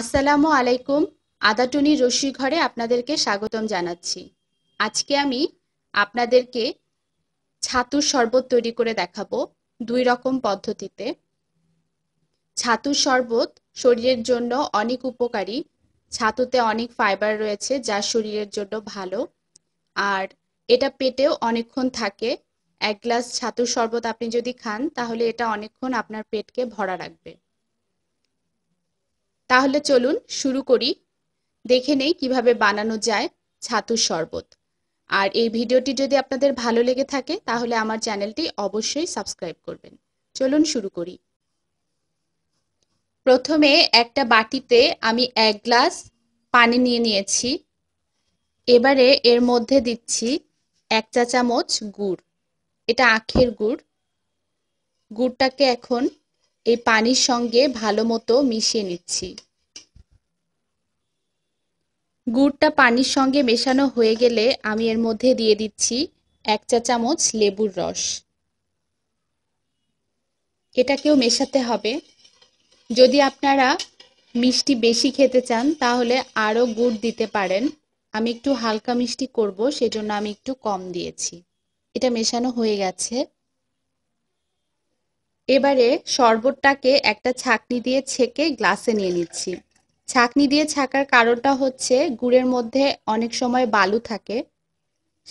আসসালামু আলাইকুম আদাটুনি রশি ঘরে আপনাদেরকে স্বাগতম জানাচ্ছি আজকে আমি আপনাদেরকে ছাতুর শরবত তৈরি করে দেখাবো দুই রকম পদ্ধতিতে ছাতুর শরবত শরীরের জন্য অনেক উপকারী ছাতুতে অনেক ফাইবার রয়েছে যা শরীরের জন্য ভালো আর এটা পেটেও অনেকক্ষণ থাকে এক গ্লাস ছাতুর শরবত আপনি যদি খান তাহলে এটা অনেকক্ষণ আপনার পেটকে ভরা রাখবে তাহলে চলুন শুরু করি দেখে নেই কিভাবে বানানো যায় ছাতুর শরবত আর এই ভিডিওটি যদি আপনাদের ভালো লেগে থাকে তাহলে আমার চ্যানেলটি অবশ্যই সাবস্ক্রাইব করবেন চলুন শুরু করি প্রথমে একটা বাটিতে আমি এক গ্লাস পানি নিয়ে নিয়েছি এবারে এর মধ্যে দিচ্ছি এক চা চামচ গুড় এটা আখের গুড় গুড়টাকে এখন এই পানির সঙ্গে ভালো মতো মিশিয়ে নিচ্ছি গুড়টা পানির সঙ্গে মেশানো হয়ে গেলে আমি এর মধ্যে দিয়ে দিচ্ছি এক চা চামচ লেবুর রস এটাকেও মেশাতে হবে যদি আপনারা মিষ্টি বেশি খেতে চান তাহলে আরও গুড় দিতে পারেন আমি একটু হালকা মিষ্টি করব সেজন্য আমি একটু কম দিয়েছি এটা মেশানো হয়ে গেছে এবারে শরবতটাকে একটা ছাকনি দিয়ে ছেঁকে গ্লাসে নিয়ে নিচ্ছি ছাঁকনি দিয়ে ছাকার কারণটা হচ্ছে গুড়ের মধ্যে অনেক সময় বালু থাকে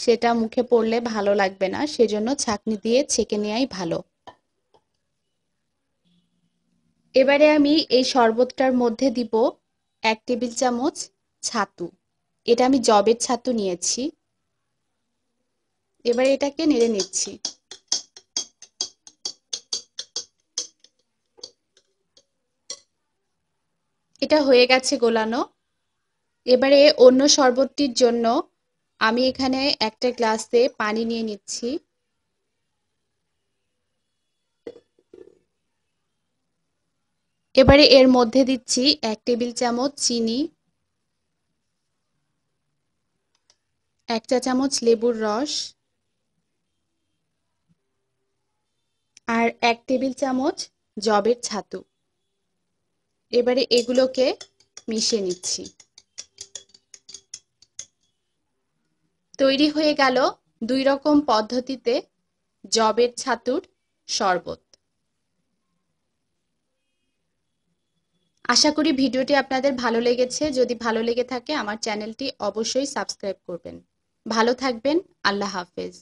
সেটা মুখে পড়লে ভালো লাগবে না সেজন্য ছাঁকনি দিয়ে ছেঁকে নেওয়াই ভালো এবারে আমি এই শরবতটার মধ্যে দিব এক টেবিল চামচ ছাতু এটা আমি জবের ছাতু নিয়েছি এবারে এটাকে নেড়ে নিচ্ছি এটা হয়ে গেছে গোলানো এবারে অন্য শরবতটির জন্য আমি এখানে একটা গ্লাসে পানি নিয়ে নিচ্ছি এবারে এর মধ্যে দিচ্ছি এক টেবিল চামচ চিনি এক চা চামচ লেবুর রস আর এক টেবিল চামচ জবের ছাতু এবারে এগুলোকে মিশিয়ে নিচ্ছি তৈরি হয়ে গেল দুই রকম পদ্ধতিতে জবের ছাতুর শরবত আশা করি ভিডিওটি আপনাদের ভালো লেগেছে যদি ভালো লেগে থাকে আমার চ্যানেলটি অবশ্যই সাবস্ক্রাইব করবেন ভালো থাকবেন আল্লাহ হাফেজ